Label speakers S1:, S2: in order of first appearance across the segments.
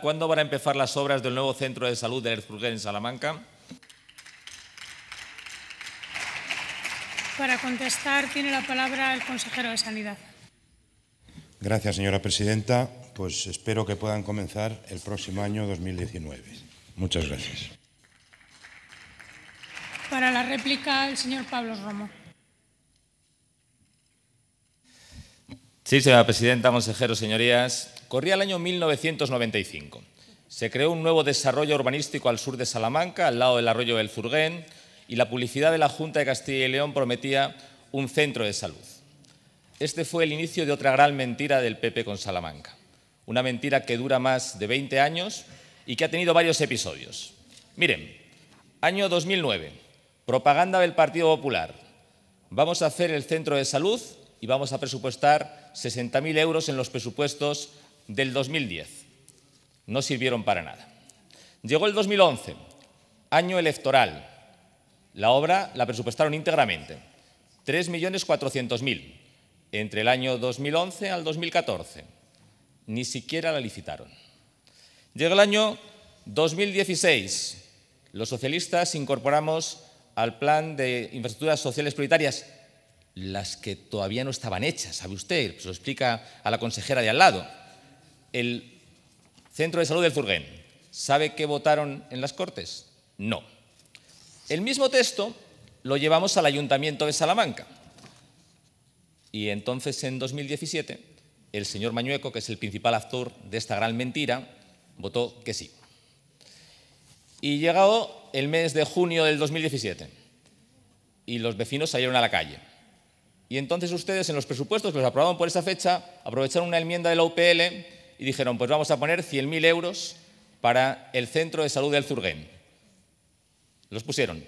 S1: ¿Cuándo van a empezar las obras del nuevo centro de salud de Erzburger en Salamanca? Para contestar tiene la palabra el consejero de Sanidad.
S2: Gracias, señora presidenta. Pues espero que puedan comenzar el próximo año 2019. Muchas gracias.
S1: Para la réplica, el señor Pablo Romo. Sí, señora presidenta, consejeros, señorías. Corría el año 1995. Se creó un nuevo desarrollo urbanístico al sur de Salamanca, al lado del arroyo del furguén y la publicidad de la Junta de Castilla y León prometía un centro de salud. Este fue el inicio de otra gran mentira del PP con Salamanca. Una mentira que dura más de 20 años y que ha tenido varios episodios. Miren, año 2009, propaganda del Partido Popular. Vamos a hacer el centro de salud y vamos a presupuestar 60.000 euros en los presupuestos del 2010. No sirvieron para nada. Llegó el 2011, año electoral. La obra la presupuestaron íntegramente, 3.400.000, entre el año 2011 al 2014. Ni siquiera la licitaron. Llegó el año 2016. Los socialistas incorporamos al plan de infraestructuras sociales prioritarias las que todavía no estaban hechas, ¿sabe usted? Se lo explica a la consejera de al lado el Centro de Salud del Zurguén, ¿sabe qué votaron en las Cortes? No. El mismo texto lo llevamos al Ayuntamiento de Salamanca. Y entonces, en 2017, el señor Mañueco, que es el principal actor de esta gran mentira, votó que sí. Y llegado el mes de junio del 2017, y los vecinos salieron a la calle. Y entonces ustedes en los presupuestos que los aprobaron por esa fecha aprovecharon una enmienda de la UPL y dijeron, pues vamos a poner 100.000 euros para el centro de salud del Zurguén. Los pusieron,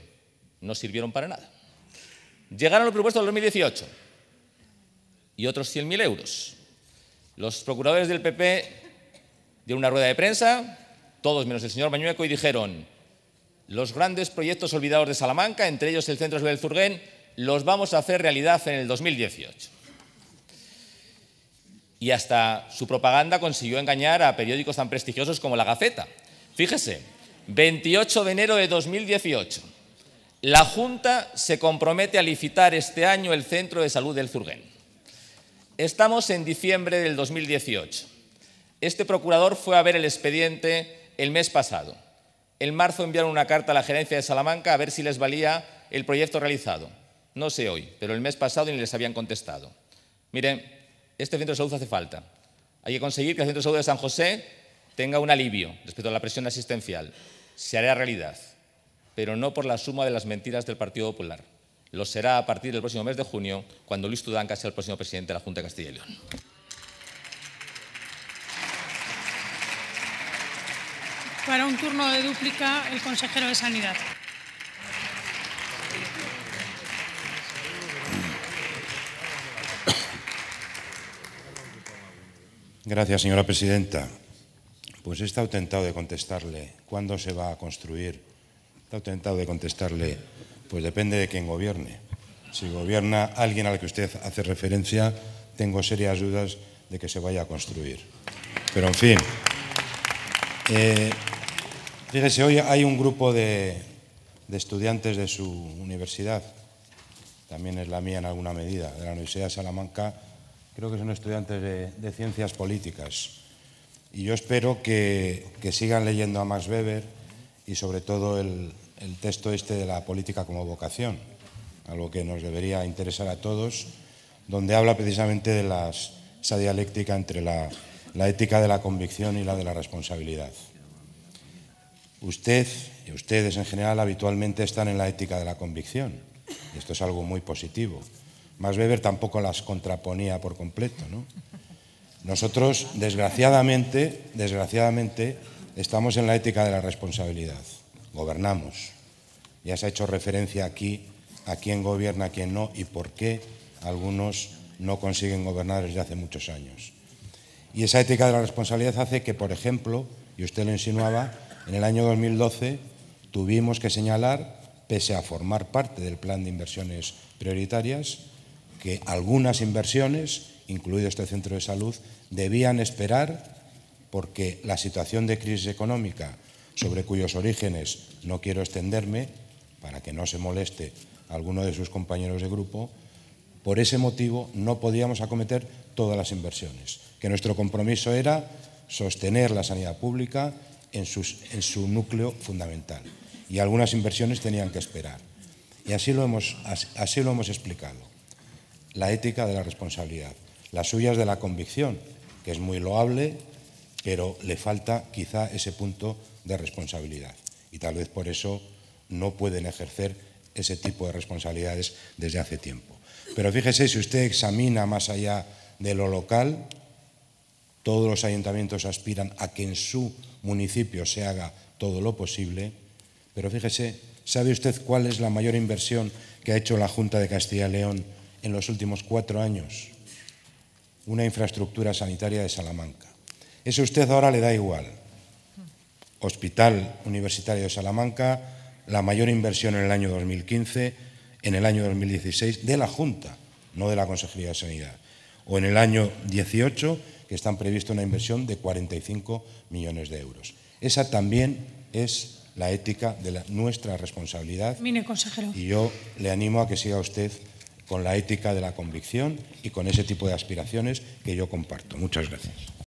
S1: no sirvieron para nada. Llegaron los presupuestos del 2018 y otros 100.000 euros. Los procuradores del PP dieron una rueda de prensa, todos menos el señor Bañueco, y dijeron, los grandes proyectos olvidados de Salamanca, entre ellos el centro de salud del Zurguén, los vamos a hacer realidad en el 2018 y hasta su propaganda consiguió engañar a periódicos tan prestigiosos como La Gaceta. Fíjese, 28 de enero de 2018, la Junta se compromete a licitar este año el Centro de Salud del Zurguén. Estamos en diciembre del 2018. Este procurador fue a ver el expediente el mes pasado. En marzo enviaron una carta a la gerencia de Salamanca a ver si les valía el proyecto realizado. No sé hoy, pero el mes pasado ni les habían contestado. Miren, este centro de salud hace falta. Hay que conseguir que el centro de salud de San José tenga un alivio respecto a la presión asistencial. Se hará realidad, pero no por la suma de las mentiras del Partido Popular. Lo será a partir del próximo mes de junio, cuando Luis Tudanca sea el próximo presidente de la Junta de Castilla y León. Para un turno de dúplica, el consejero de Sanidad.
S2: Gracias, señora presidenta. Pues he estado tentado de contestarle cuándo se va a construir. estado tentado de contestarle, pues depende de quién gobierne. Si gobierna alguien al que usted hace referencia, tengo serias dudas de que se vaya a construir. Pero, en fin, eh, fíjese, hoy hay un grupo de, de estudiantes de su universidad, también es la mía en alguna medida, de la Universidad de Salamanca, creo que son estudiantes de, de ciencias políticas. Y yo espero que, sigan leyendo a Max Weber y sobre todo el, texto este de la política como vocación, algo que nos debería interesar a todos, donde habla precisamente de esa dialéctica entre la ética de la convicción y la de la responsabilidad. Usted y ustedes en general habitualmente están en la ética de la convicción, y esto es algo muy positivo. Más Weber tampoco las contraponía por completo. Nosotros, desgraciadamente, desgraciadamente, estamos en la ética de la responsabilidad. Gobernamos. Ya se ha hecho referencia aquí a quién gobierna, a quién no y por qué algunos no consiguen gobernar desde hace muchos años. Y esa ética de la responsabilidad hace que, por ejemplo, y usted lo insinuaba, en el año 2012 tuvimos que señalar, pese a formar parte del plan de inversiones prioritarias, que algunas inversiones, incluido este centro de salud, debían esperar porque la situación de crisis económica, sobre cuyos orígenes no quiero extenderme para que no se moleste alguno de sus compañeros de grupo, por ese motivo no podíamos acometer todas las inversiones, que nuestro compromiso era sostener la sanidad pública en, su núcleo fundamental. Y algunas inversiones tenían que esperar. Y así lo hemos explicado la ética de la responsabilidad. La suya es de la convicción, que es muy loable, pero le falta quizá ese punto de responsabilidad. Y tal vez por eso no pueden ejercer ese tipo de responsabilidades desde hace tiempo. Pero fíjese, si usted examina más allá de lo local, todos los ayuntamientos aspiran a que en su municipio se haga todo lo posible, pero fíjese, ¿sabe usted cuál es la mayor inversión que ha hecho la Junta de Castilla y León en los últimos cuatro años una infraestructura sanitaria de Salamanca. Eso a usted ahora le da igual. Hospital Universitario de Salamanca, la mayor inversión en el año 2015, en el año 2016 de la Junta, no de la Consejería de Sanidad. O en el año 18, que están previsto una inversión de 45 millones de euros. Esa también es la ética de nuestra responsabilidad. Mine, consejero. Y yo le animo a que siga usted con la ética de la convicción y con ese tipo de aspiraciones que yo comparto. Muchas gracias.